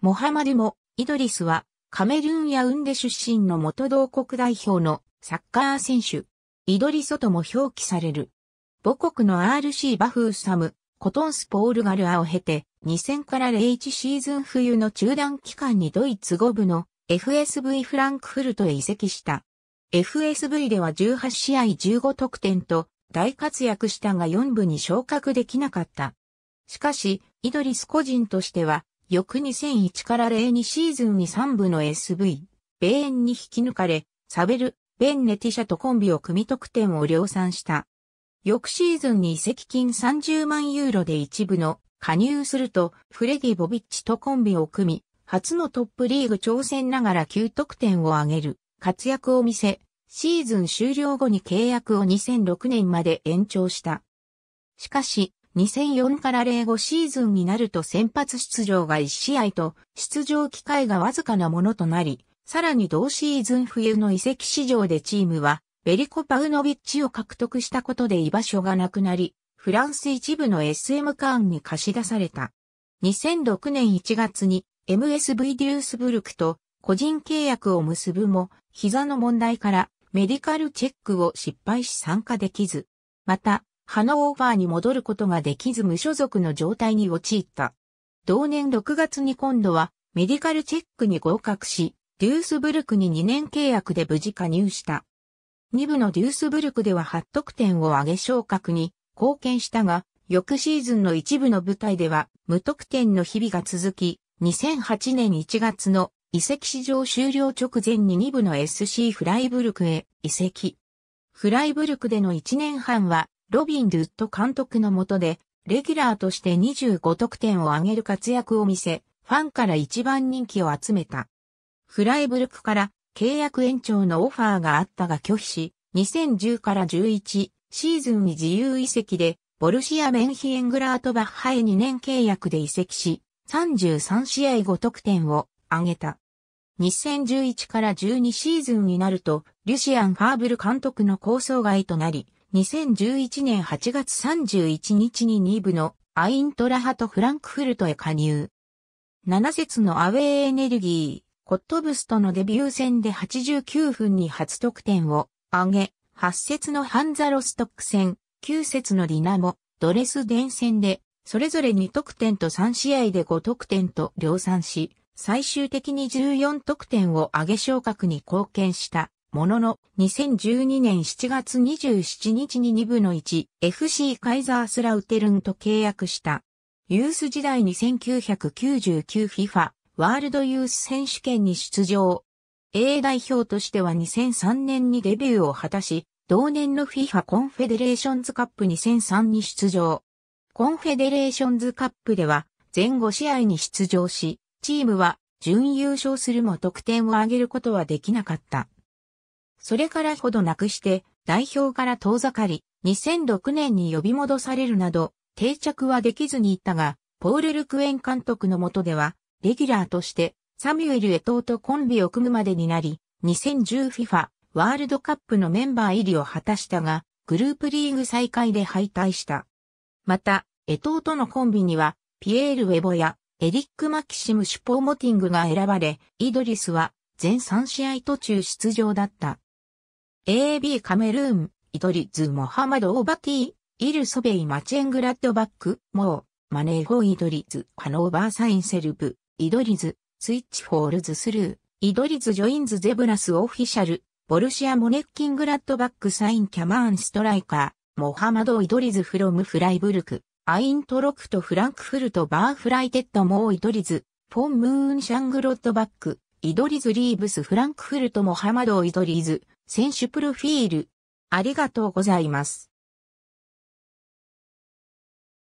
モハマドゥも、イドリスは、カメルーンやウンデ出身の元同国代表のサッカー選手、イドリソとも表記される。母国の RC バフーサム、コトンスポールガルアを経て、2000から01シーズン冬の中断期間にドイツ5部の FSV フランクフルトへ移籍した。FSV では18試合15得点と大活躍したが4部に昇格できなかった。しかし、イドリス個人としては翌2001から02シーズンに3部の SV、ベーンに引き抜かれ、サベル、ベンネティ社とコンビを組み得点を量産した。翌シーズンに移籍金30万ユーロで一部の加入すると、フレディ・ボビッチとコンビを組み、初のトップリーグ挑戦ながら9得点を挙げる活躍を見せ、シーズン終了後に契約を2006年まで延長した。しかし、2004から05シーズンになると先発出場が1試合と出場機会がわずかなものとなり、さらに同シーズン冬の移籍市場でチームはベリコ・パウノビッチを獲得したことで居場所がなくなり、フランス一部の SM カーンに貸し出された。2006年1月に MSV デュースブルクと個人契約を結ぶも、膝の問題からメディカルチェックを失敗し参加できず。また、ハノーファーに戻ることができず無所属の状態に陥った。同年6月に今度はメディカルチェックに合格し、デュースブルクに2年契約で無事加入した。2部のデュースブルクでは8得点を挙げ昇格に貢献したが、翌シーズンの一部の舞台では無得点の日々が続き、2008年1月の移籍市場終了直前に2部の SC フライブルクへ移籍。フライブルクでの1年半はロビン・ドゥット監督の下で、レギュラーとして25得点を挙げる活躍を見せ、ファンから一番人気を集めた。フライブルクから契約延長のオファーがあったが拒否し、2010から11シーズンに自由移籍で、ボルシア・メンヒエングラートバッハへ2年契約で移籍し、33試合5得点を挙げた。2011から12シーズンになると、リュシアン・ファーブル監督の構想外となり、2011年8月31日に2部のアイントラハとフランクフルトへ加入。7節のアウェーエネルギー、コットブスとのデビュー戦で89分に初得点を上げ、8節のハンザロストック戦、9節のディナモ、ドレスデン戦で、それぞれ2得点と3試合で5得点と量産し、最終的に14得点を上げ昇格に貢献した。ものの、2012年7月27日に2部の 1FC カイザースラウテルンと契約した。ユース時代に 1999FIFA ワールドユース選手権に出場。A 代表としては2003年にデビューを果たし、同年の FIFA コンフェデレーションズカップ2003に出場。コンフェデレーションズカップでは前後試合に出場し、チームは準優勝するも得点を挙げることはできなかった。それからほどなくして代表から遠ざかり、2006年に呼び戻されるなど、定着はできずにいたが、ポール・ルクエン監督の下では、レギュラーとして、サミュエル・エトーとコンビを組むまでになり、2010FIFA ワールドカップのメンバー入りを果たしたが、グループリーグ再開で敗退した。また、エトーとのコンビには、ピエール・ウェボや、エリック・マキシム・シュポーモティングが選ばれ、イドリスは全3試合途中出場だった。AB カメルーン、イドリズ・モハマド・オーバティ、イル・ソベイ・マチェングラッドバック、モー、マネーー・イドリズ、ハノーバー・サイン・セルブ、イドリズ、スイッチ・フォールズ・スルー、イドリズ・ジョインズ・ゼブラス・オフィシャル、ボルシア・モネッキングラッドバック・サイン・キャマーン・ストライカー、モハマド・イドリズ・フロム・フライブルク、アイントロクト・フランクフルト・バー・フライテッド・モー・イドリズ、フォン・ムーン・シャングロッドバック、イドリズ・リーブス・フランクフルト・モハマド・イドリズ、選手プロフィール。ありがとうございます。